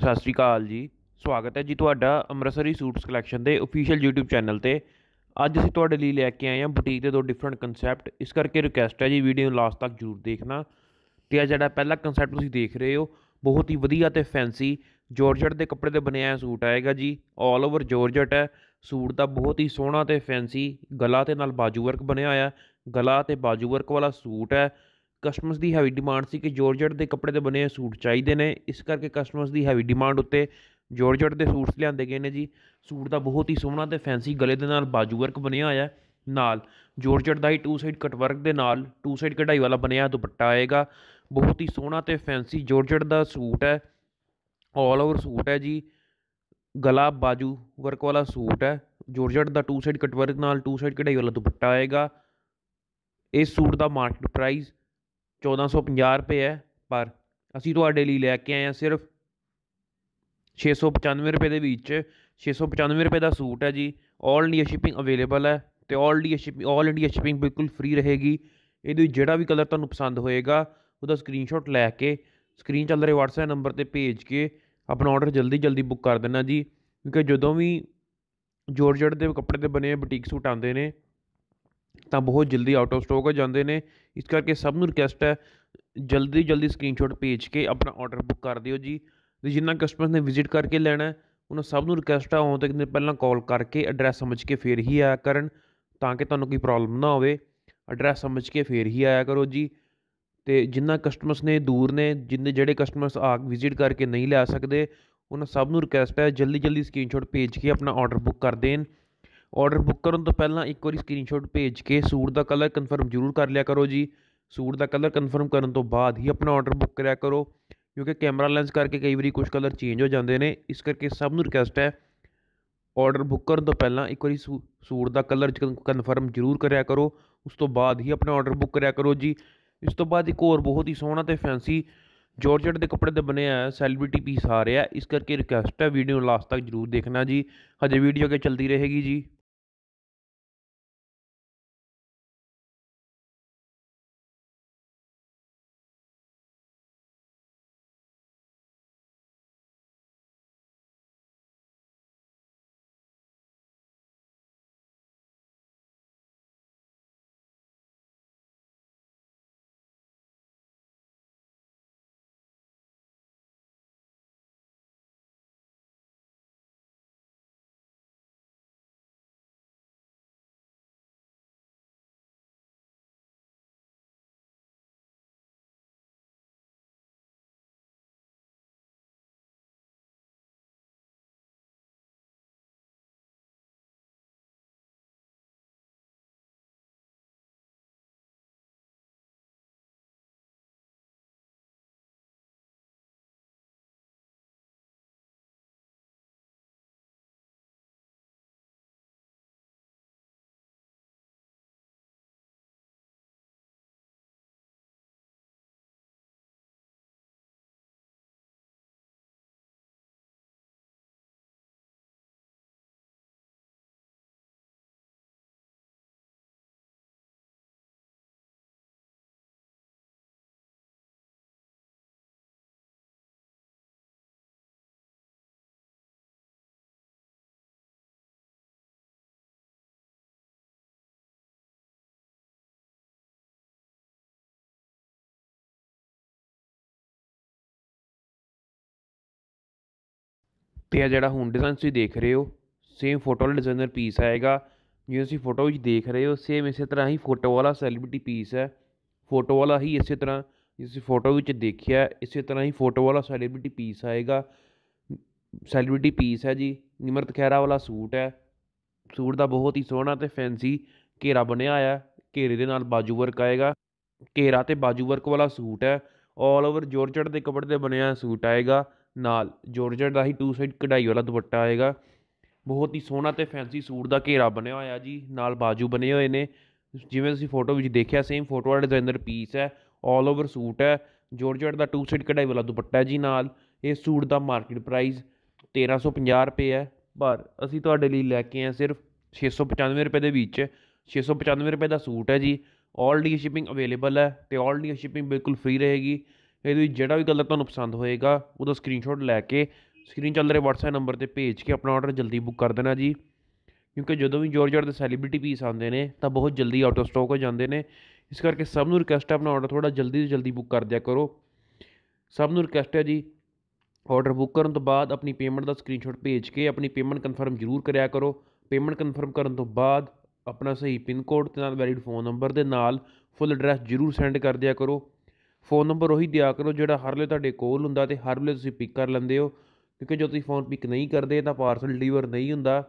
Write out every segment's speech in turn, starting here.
ਸਤਿ ਸ਼੍ਰੀ ਅਕਾਲ ਜੀ ਸਵਾਗਤ ਹੈ ਜੀ ਤੁਹਾਡਾ ਅੰਮ੍ਰਿਤਸਰੀ ਸੂਟਸ ਕਲੈਕਸ਼ਨ ਦੇ ਅਫੀਸ਼ੀਅਲ YouTube ਚੈਨਲ ਤੇ ਅੱਜ ਅਸੀਂ ਤੁਹਾਡੇ ਲਈ ਲੈ ਕੇ ਆਏ ਹਾਂ ਬੁਟੀਕ ਦੇ ਦੋ ਡਿਫਰੈਂਟ ਕਨਸੈਪਟ ਇਸ ਕਰਕੇ ਰਿਕਵੈਸਟ ਹੈ ਜੀ ਵੀਡੀਓ ਨੂੰ ਲਾਸਟ ਤੱਕ ਜ਼ਰੂਰ ਦੇਖਣਾ ਤੇ ਆ ਜਿਹੜਾ ਪਹਿਲਾ ਕਨਸੈਪਟ ਤੁਸੀਂ ਦੇਖ ਰਹੇ ਹੋ ਬਹੁਤ ਹੀ ਵਧੀਆ ਤੇ ਫੈਂਸੀ ਜੋਰਜਟ ਦੇ ਕੱਪੜੇ ਦੇ ਬਣਿਆ ਸੂਟ ਆਏਗਾ ਜੀ 올 ਓਵਰ ਜੋਰਜਟ ਹੈ ਸੂਟ ਦਾ ਬਹੁਤ ਹੀ ਸੋਹਣਾ ਤੇ ਫੈਂਸੀ ਗਲਾ ਤੇ ਨਾਲ ਬਾਜੂ ਵਰਕ ਬਣਿਆ ਹੋਇਆ ਗਲਾ ਤੇ ਬਾਜੂ ਵਰਕ ਵਾਲਾ ਸੂਟ ਹੈ ਕਸਟਮਰਸ ਦੀ ਹੈਵੀ ਡਿਮਾਂਡ ਸੀ ਕਿ ਜੋਰਜਟ ਦੇ ਕੱਪੜੇ ਦੇ ਬਣੇ ਸੂਟ ਚਾਹੀਦੇ ਨੇ ਇਸ ਕਰਕੇ ਕਸਟਮਰਸ ਦੀ ਹੈਵੀ ਡਿਮਾਂਡ ਉੱਤੇ ਜੋਰਜਟ ਦੇ ਸੂਟਸ ਲਿਆਂਦੇ ਗਏ ਨੇ ਜੀ ਸੂਟ ਦਾ ਬਹੁਤ ਹੀ ਸੋਹਣਾ ਤੇ ਫੈਂਸੀ ਗਲੇ ਦੇ ਨਾਲ ਬਾਜੂ ਵਰਕ ਬਣਿਆ ਹੋਇਆ ਨਾਲ ਜੋਰਜਟ ਦਾ ਹੀ ਟੂ ਸਾਈਡ ਕਟ ਵਰਕ ਦੇ ਨਾਲ ਟੂ ਸਾਈਡ ਕਢਾਈ ਵਾਲਾ ਬਣਿਆ ਦੁਪੱਟਾ ਆਏਗਾ ਬਹੁਤ ਹੀ ਸੋਹਣਾ ਤੇ ਫੈਂਸੀ ਜੋਰਜਟ ਦਾ ਸੂਟ ਹੈ ਆਲ ਓਵਰ ਸੂਟ ਹੈ ਜੀ ਗਲਾ ਬਾਜੂ ਵਰਕ ਵਾਲਾ ਸੂਟ ਹੈ ਜੋਰਜਟ ਦਾ ਟੂ ਸਾਈਡ ਕਟ ਵਰਕ ਨਾਲ ਟੂ ਸਾਈਡ ਕਢਾਈ ਵਾਲਾ ਦੁਪੱਟਾ ਆਏਗਾ ਇਸ ਸੂਟ ਦਾ ਮਾਰਕੀਟ ਪ੍ਰਾਈਸ 1450 ਰੁਪਏ ਹੈ ਪਰ ਅਸੀਂ ਤੁਹਾਡੇ ਲਈ ਲੈ ਕੇ ਆਏ ਹਾਂ ਸਿਰਫ 695 ਰੁਪਏ ਦੇ ਵਿੱਚ 695 ਰੁਪਏ ਦਾ ਸੂਟ ਹੈ ਜੀ ਆਲ ਇੰਡੀਆ ਸ਼ਿਪਿੰਗ ਅਵੇਲੇਬਲ ਹੈ ਤੇ all India shipping all India shipping ਬਿਲਕੁਲ ਫ੍ਰੀ ਰਹੇਗੀ ਇਹਦੇ ਜਿਹੜਾ ਵੀ ਕਲਰ ਤੁਹਾਨੂੰ ਪਸੰਦ ਹੋਏਗਾ ਉਹਦਾ ਸਕਰੀਨਸ਼ਾਟ ਲੈ ਕੇ ਸਕਰੀਨ ਚੱਲ ਰਹੇ WhatsApp ਨੰਬਰ ਤੇ ਭੇਜ ਕੇ ਆਪਣਾ ਆਰਡਰ ਜਲਦੀ ਜਲਦੀ ਬੁੱਕ ਕਰ ਦੇਣਾ ਜੀ ਕਿਉਂਕਿ ਜਦੋਂ ਵੀ ਜੋਰਜਟ ਦੇ ਕੱਪੜੇ ਦੇ ਬਣੇ ਬੁਟੀਕ ਸੂਟ ਆਉਂਦੇ ਨੇ ਤਾਂ ਬਹੁਤ ਜਲਦੀ ਆਊਟ ਆਫ ਸਟਾਕ ਹੋ ਜਾਂਦੇ ਨੇ ਇਸ ਕਰਕੇ ਸਭ ਨੂੰ ਰਿਕਵੈਸਟ ਹੈ ਜਲਦੀ ਜਲਦੀ ਸਕਰੀਨਸ਼ਾਟ ਭੇਜ ਕੇ ਆਪਣਾ ਆਰਡਰ ਬੁੱਕ ਕਰ ਦਿਓ ਜੀ ਤੇ ਜਿੰਨਾ ਕਸਟਮਰ ਨੇ ਵਿਜ਼ਿਟ ਕਰਕੇ ਲੈਣਾ ਉਹਨਾਂ ਸਭ ਨੂੰ ਰਿਕਵੈਸਟ ਆ ਹੋਂ ਤੱਕ ਕਿਤੇ ਪਹਿਲਾਂ ਕਾਲ ਕਰਕੇ ਐਡਰੈਸ ਸਮਝ ਕੇ ਫੇਰ ਹੀ ਆਇਆ ਕਰਨ ਤਾਂ ਕਿ ਤੁਹਾਨੂੰ ਕੋਈ ਪ੍ਰੋਬਲਮ ਨਾ ਹੋਵੇ ਐਡਰੈਸ ਸਮਝ ਕੇ ਫੇਰ ਹੀ ਆਇਆ ਕਰੋ ਜੀ ਤੇ ਜਿੰਨਾ ਕਸਟਮਰਸ ਨੇ ਦੂਰ ਨੇ ਜਿੰਨੇ ਜਿਹੜੇ ਕਸਟਮਰਸ ਆ ਵਿਜ਼ਿਟ ਕਰਕੇ ਨਹੀਂ ਲੈ ਸਕਦੇ ਉਹਨਾਂ ਸਭ ਨੂੰ ਰਿਕਵੈਸਟ ਹੈ ਜਲਦੀ ਜਲਦੀ ਸਕਰੀਨਸ਼ਾਟ ਭੇਜ ਕੇ ਆਪਣਾ ਆਰਡਰ ਬੁੱਕ ਕਰ ਦੇਣ ਔਡਰ ਬੁੱਕ ਕਰਨ ਤੋਂ ਪਹਿਲਾਂ ਇੱਕ ਵਾਰੀ ਸਕਰੀਨਸ਼ਾਟ ਭੇਜ ਕੇ ਸੂਟ ਦਾ ਕਲਰ ਕਨਫਰਮ ਜ਼ਰੂਰ ਕਰ ਲਿਆ ਕਰੋ ਜੀ ਸੂਟ ਦਾ ਕਲਰ ਕਨਫਰਮ ਕਰਨ ਤੋਂ ਬਾਅਦ ਹੀ ਆਪਣਾ ਆਰਡਰ ਬੁੱਕ ਕਰਿਆ ਕਰੋ ਕਿਉਂਕਿ ਕੈਮਰਾ ਲੈਂਸ ਕਰਕੇ ਕਈ ਵਾਰੀ ਕੁਝ ਕਲਰ ਚੇਂਜ ਹੋ ਜਾਂਦੇ ਨੇ ਇਸ ਕਰਕੇ ਸਭ ਨੂੰ ਰਿਕਵੈਸਟ ਹੈ ਆਰਡਰ ਬੁੱਕ ਕਰਨ ਤੋਂ ਪਹਿਲਾਂ ਇੱਕ ਵਾਰੀ ਸੂਟ ਦਾ ਕਲਰ ਕਨਫਰਮ ਜ਼ਰੂਰ ਕਰਿਆ ਕਰੋ ਉਸ ਤੋਂ ਬਾਅਦ ਹੀ ਆਪਣਾ ਆਰਡਰ ਬੁੱਕ ਕਰਿਆ ਕਰੋ ਜੀ ਇਸ ਤੋਂ ਬਾਅਦ ਇੱਕ ਹੋਰ ਬਹੁਤ ਹੀ ਸੋਹਣਾ ਤੇ ਫੈਂਸੀ ਜੋਰਜਟ ਦੇ ਕੱਪੜੇ ਦੇ ਬਣਿਆ ਹੈ ਸੈਲਿਬ੍ਰਿਟੀ ਪੀਸ ਆ ਰਿਹਾ ਇਸ ਕਰਕੇ ਰਿਕਵੈਸਟ ਹੈ ਵੀਡੀਓ ਨੂੰ ਲਾਸਟ ਤੱਕ ਜ਼ਰੂਰ ਦੇਖਣਾ ਜੀ ਹਜੇ ਵੀਡੀਓ ਕੇ ਚਲਦੀ ਰਹੇਗੀ ਜੀ ਤੇ ਆ ਜਿਹੜਾ ਹੁਣ ਡਿਜ਼ਾਈਨ ਤੁਸੀਂ ਦੇਖ ਰਹੇ ਹੋ ਸੇਮ ਫੋਟੋ ਵਾਲਾ ਡਿਜ਼ਾਈਨਰ ਪੀਸ ਆਏਗਾ ਜਿਵੇਂ ਤੁਸੀਂ ਫੋਟੋ ਵਿੱਚ ਦੇਖ ਰਹੇ ਹੋ ਸੇਮ ਇਸੇ ਤਰ੍ਹਾਂ ਹੀ ਫੋਟੋ ਵਾਲਾ ਸੈਲੀਬ੍ਰਿਟੀ ਪੀਸ ਹੈ ਫੋਟੋ ਵਾਲਾ ਹੀ ਇਸੇ ਤਰ੍ਹਾਂ ਤੁਸੀਂ ਫੋਟੋ ਵਿੱਚ ਦੇਖਿਆ ਇਸੇ ਤਰ੍ਹਾਂ ਹੀ ਫੋਟੋ ਵਾਲਾ ਸੈਲੀਬ੍ਰਿਟੀ ਪੀਸ ਆਏਗਾ ਸੈਲੀਬ੍ਰਿਟੀ ਪੀਸ ਹੈ ਜੀ ਨਿਮਰਤ ਖੈਰਾ ਵਾਲਾ ਸੂਟ ਹੈ ਸੂਟ ਦਾ ਬਹੁਤ ਹੀ ਸੋਹਣਾ ਤੇ ਫੈਂਸੀ ਘੇਰਾ ਬਣਿਆ ਆਇਆ ਘੇਰੇ ਦੇ ਨਾਲ ਬਾਜੂ ਵਰਕ ਆਏਗਾ ਘੇਰਾ ਤੇ ਬਾਜੂ ਵਰਕ ਵਾਲਾ ਸੂਟ ਹੈ ਆਲ ਓਵਰ ਜੋਰਜਟ ਦੇ ਕਪੜੇ ਤੇ ਬਣਿਆ ਸੂਟ ਆਏਗਾ ਨਾਲ ਜੋਰਜਟ ਦਾ ਹੀ ਟੂ ਸਾਈਡ ਕਢਾਈ ਵਾਲਾ ਦੁਪੱਟਾ ਆਏਗਾ ਬਹੁਤ ਹੀ ਸੋਹਣਾ ਤੇ ਫੈਂਸੀ ਸੂਟ ਦਾ ਘੇਰਾ ਬਣਿਆ ਹੋਇਆ ਜੀ ਨਾਲ ਬਾਜੂ ਬਣੇ ਹੋਏ ਨੇ ਜਿਵੇਂ ਤੁਸੀਂ ਫੋਟੋ ਵਿੱਚ ਦੇਖਿਆ ਸੇਮ ਫੋਟੋ ਵਾਲੇ ਡਿਜ਼ਾਈਨਰ ਪੀਸ ਹੈ ਆਲ ਓਵਰ ਸੂਟ ਹੈ ਜੋਰਜਟ ਦਾ ਟੂ ਸਾਈਡ ਕਢਾਈ ਵਾਲਾ ਦੁਪੱਟਾ ਜੀ ਨਾਲ ਇਹ ਸੂਟ ਦਾ ਮਾਰਕੀਟ ਪ੍ਰਾਈਸ 1350 ਰੁਪਏ ਹੈ ਪਰ ਅਸੀਂ ਤੁਹਾਡੇ ਲਈ ਲੈ ਕੇ ਆਏ ਸਿਰਫ 695 ਰੁਪਏ ਦੇ ਵਿੱਚ 695 ਰੁਪਏ ਦਾ ਸੂਟ ਹੈ ਜੀ ਆਲ ਡੀ ਸ਼ਿਪਿੰਗ ਅਵੇਲੇਬਲ ਹੈ ਤੇ ਆਲ ਡੀ ਸ਼ਿਪਿੰਗ ਬਿਲਕੁਲ ਫ੍ਰੀ ਰਹੇਗੀ ਇਹਦੇ ਵਿੱਚ ਜਿਹੜਾ ਵੀ ਕਲਰ ਤੁਹਾਨੂੰ ਪਸੰਦ ਹੋਏਗਾ ਉਹਦਾ ਸਕਰੀਨਸ਼ਾਟ ਲੈ ਕੇ ਸਕਰੀਨ ਚੱਲ ਰਹੇ WhatsApp ਨੰਬਰ ਤੇ ਭੇਜ ਕੇ ਆਪਣਾ ਆਰਡਰ ਜਲਦੀ ਬੁੱਕ ਕਰ ਦੇਣਾ ਜੀ ਕਿਉਂਕਿ ਜਦੋਂ ਵੀ ਜੋਰ-ਜੋਰ ਦੇ ਸੈਲੀਬ੍ਰਿਟੀ ਪੀਸ ਆਉਂਦੇ ਨੇ ਤਾਂ ਬਹੁਤ ਜਲਦੀ ਆਊਟ ਆਫ ਸਟਾਕ ਹੋ ਜਾਂਦੇ ਨੇ ਇਸ ਕਰਕੇ ਸਭ ਨੂੰ ਰਿਕਵੈਸਟ ਹੈ ਆਪਣਾ ਆਰਡਰ ਥੋੜਾ ਜਲਦੀ ਤੋਂ ਜਲਦੀ ਬੁੱਕ ਕਰ ਦਿਆ ਕਰੋ ਸਭ ਨੂੰ ਰਿਕਵੈਸਟ ਹੈ ਜੀ ਆਰਡਰ ਬੁੱਕ ਕਰਨ ਤੋਂ ਬਾਅਦ ਆਪਣੀ ਪੇਮੈਂਟ ਦਾ ਸਕਰੀਨਸ਼ਾਟ ਭੇਜ ਕੇ ਆਪਣੀ ਪੇਮੈਂਟ ਕਨਫਰਮ ਜ਼ਰੂਰ ਕਰਿਆ ਕਰੋ ਪੇਮੈਂਟ ਕਨਫਰਮ ਕਰਨ ਤੋਂ ਬਾਅਦ ਆਪਣਾ ਸਹੀ ਪਿਨ ਕੋਡ ਤੇ ਨਾਲ ਵੈਲਿਡ ਫੋਨ ਨੰਬਰ ਦੇ ਨਾਲ ਫੁੱਲ ਐਡਰੈਸ ਜ਼ਰੂਰ ਸੈਂਡ ਕਰ ਦਿਆ ਕਰੋ ਫ਼ੋਨ ਨੰਬਰ ਉਹੀ ਦਿਆ ਕਰੋ ਜਿਹੜਾ ਹਰ ਵੇਲੇ ਤੁਹਾਡੇ ਕੋਲ ਹੁੰਦਾ ਤੇ ਹਰ ਵੇਲੇ ਤੁਸੀਂ ਪਿਕ ਕਰ ਲੈਂਦੇ ਹੋ ਕਿਉਂਕਿ ਜੇ ਤੁਸੀਂ ਫ਼ੋਨ ਪਿਕ ਨਹੀਂ ਕਰਦੇ ਤਾਂ ਪਾਰਸਲ ਡਿਲੀਵਰ ਨਹੀਂ ਹੁੰਦਾ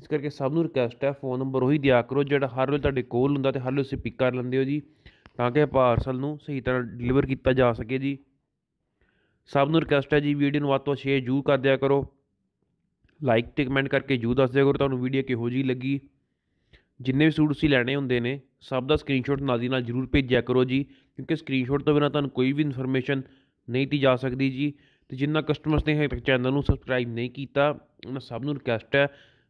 ਇਸ ਕਰਕੇ ਸਭ ਨੂੰ ਰਿਕੁਐਸਟ ਹੈ ਫ਼ੋਨ ਨੰਬਰ ਉਹੀ ਦਿਆ ਕਰੋ ਜਿਹੜਾ ਹਰ ਵੇਲੇ ਤੁਹਾਡੇ ਕੋਲ ਹੁੰਦਾ ਤੇ ਹਰ ਵੇਲੇ ਤੁਸੀਂ ਪਿਕ ਕਰ ਲੈਂਦੇ ਹੋ ਜੀ ਤਾਂ ਕਿ ਪਾਰਸਲ ਨੂੰ ਸਹੀ ਤਰ੍ਹਾਂ ਡਿਲੀਵਰ ਕੀਤਾ ਜਾ ਸਕੇ ਜੀ ਸਭ ਨੂੰ ਰਿਕੁਐਸਟ ਹੈ ਜੀ ਵੀਡੀਓ ਨੂੰ ਵੱਧ ਤੋਂ ਸ਼ੇਅਰ ਜੂ ਕਰ ਦਿਆ ਕਰੋ ਲਾਈਕ ਤੇ ਕਮੈਂਟ ਕਰਕੇ ਜੂ ਦੱਸ ਦਿਆ ਕਰੋ ਤੁਹਾਨੂੰ ਵੀਡੀਓ ਕਿਹੋ ਜੀ ਲੱਗੀ ਜਿੰਨੇ ਵੀ ਸੂਟ ਤੁਸੀਂ ਲੈਣੇ ਹੁੰਦੇ ਨੇ ਸਭ ਦਾ ਸਕਰੀਨਸ਼ਾਟ ਨਾਲ ਦੀ ਨਾਲ ਜ਼ਰੂਰ ਭੇਜਿਆ ਕਰੋ ਜੀ ਕਿਉਂਕਿ ਸਕਰੀਨਸ਼ਾਟ ਤੋਂ ਬਿਨਾਂ ਤੁਹਾਨੂੰ ਕੋਈ ਵੀ ਇਨਫੋਰਮੇਸ਼ਨ ਨਹੀਂ ਦਿੱਤੀ ਜਾ ਸਕਦੀ ਜੀ ਤੇ ਜਿੰਨਾ ਕਸਟਮਰਸ ਨੇ ਹਜੇ ਤੱਕ ਚੈਨਲ ਨੂੰ ਸਬਸਕ੍ਰਾਈਬ ਨਹੀਂ ਕੀਤਾ ਉਹਨਾਂ ਸਭ ਨੂੰ ਰਿਕਵੈਸਟ ਹੈ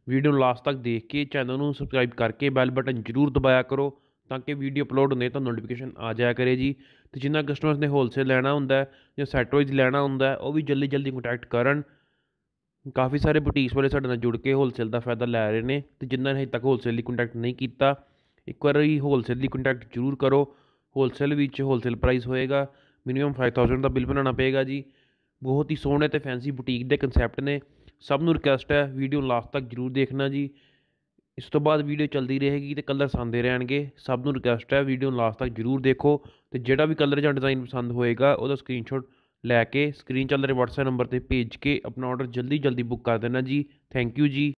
ਵੀਡੀਓ ਨੂੰ ਲਾਸਟ ਤੱਕ ਦੇਖ ਕੇ ਚੈਨਲ ਨੂੰ ਸਬਸਕ੍ਰਾਈਬ ਕਰਕੇ ਬੈਲ ਬਟਨ ਜ਼ਰੂਰ ਦਬਾਇਆ ਕਰੋ ਤਾਂ ਕਿ ਵੀਡੀਓ ਅਪਲੋਡ ਹੁੰਦੇ ਤਾਂ ਨੋਟੀਫਿਕੇਸ਼ਨ ਆ ਜਾਇਆ ਕਰੇ ਜੀ ਤੇ ਜਿੰਨਾ ਕਸਟਮਰਸ ਨੇ ਹੋਲਸੇਲ ਲੈਣਾ ਹੁੰਦਾ ਜਾਂ ਸੈਟ ਵਾਈਜ਼ ਲੈਣਾ ਹੁੰਦਾ ਉਹ ਵੀ ਜਲਦੀ ਜਲਦੀ ਕੰਟੈਕਟ ਕਰਨ ਕਾਫੀ ਸਾਰੇ ਬੁਟੀਕਸ ਵਾਲੇ ਸਾਡੇ ਨਾਲ ਜੁੜ ਕੇ ਹੋਲਸੇਲ ਦਾ ਫਾਇਦਾ ਲੈ ਰਹੇ ਨੇ ਤੇ ਜਿੰਨਾਂ ਨੇ ਹਜੇ ਤੱਕ ਹੋਲਸੇਲ ਲਈ ਕੰਟੈਕਟ ਨਹੀਂ ਕੀਤਾ ਇੱਕ ਵਾਰੀ ਹੋਲਸੇਲ ਲਈ ਕੰਟੈਕਟ ਜ਼ਰੂਰ ਕਰੋ ਹੋਲਸੇਲ ਵਿੱਚ ਹੋਲਸੇਲ ਪ੍ਰਾਈਸ ਹੋਏਗਾ ਮਿਨੀਮਮ 5000 ਦਾ ਬਿੱਲ ਬਣਾਉਣਾ ਪਏਗਾ ਜੀ ਬਹੁਤ ਹੀ ਸੋਹਣੇ ਤੇ ਫੈਂਸੀ ਬੁਟੀਕ ਦੇ ਕਨਸੈਪਟ ਨੇ ਸਭ ਨੂੰ ਰਿਕਵੈਸਟ ਹੈ ਵੀਡੀਓ ਲਾਸਟ ਤੱਕ ਜ਼ਰੂਰ ਦੇਖਣਾ ਜੀ ਇਸ ਤੋਂ ਬਾਅਦ ਵੀਡੀਓ ਚੱਲਦੀ ਰਹੇਗੀ ਤੇ ਕਲਰ ਸੰਦੇ ਰਹਿਣਗੇ ਸਭ ਨੂੰ ਰਿਕਵੈਸਟ ਹੈ ਵੀਡੀਓ ਲਾਸਟ ਤੱਕ ਜ਼ਰੂਰ ਦੇਖੋ ਤੇ ਜਿਹੜਾ ਵੀ ਕਲਰ ਜਾਂ ਡਿਜ਼ਾਈਨ ਪਸੰਦ ਹੋਏਗਾ ਉਹਦਾ ਸਕਰੀਨਸ਼ਾਟ ਲੈ ਕੇ ਸਕਰੀਨ ਚੱਲ ਰਹੇ ਵਟਸਐਪ ਨੰਬਰ 'ਤੇ ਭੇਜ ਕੇ ਆਪਣਾ ਔਡਰ ਜਲਦੀ ਜਲਦੀ ਬੁੱਕ ਕਰ ਦੇਣਾ ਜੀ ਥੈਂਕ ਯੂ ਜੀ